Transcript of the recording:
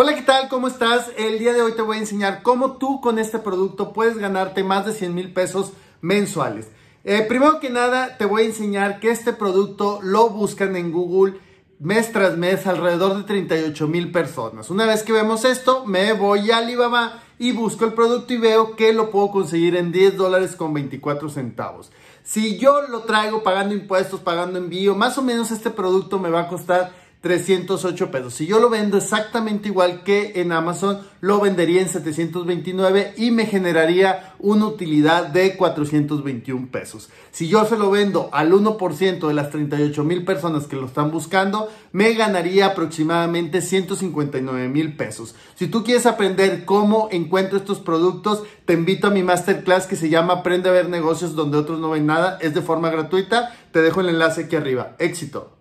Hola, ¿qué tal? ¿Cómo estás? El día de hoy te voy a enseñar cómo tú con este producto puedes ganarte más de 100 mil pesos mensuales. Eh, primero que nada, te voy a enseñar que este producto lo buscan en Google mes tras mes alrededor de 38 mil personas. Una vez que vemos esto, me voy a Alibaba y busco el producto y veo que lo puedo conseguir en 10 dólares con 24 centavos. Si yo lo traigo pagando impuestos, pagando envío, más o menos este producto me va a costar 308 pesos. Si yo lo vendo exactamente igual que en Amazon, lo vendería en 729 y me generaría una utilidad de 421 pesos. Si yo se lo vendo al 1% de las 38 mil personas que lo están buscando, me ganaría aproximadamente 159 mil pesos. Si tú quieres aprender cómo encuentro estos productos, te invito a mi masterclass que se llama Aprende a ver negocios donde otros no ven nada. Es de forma gratuita. Te dejo el enlace aquí arriba. Éxito.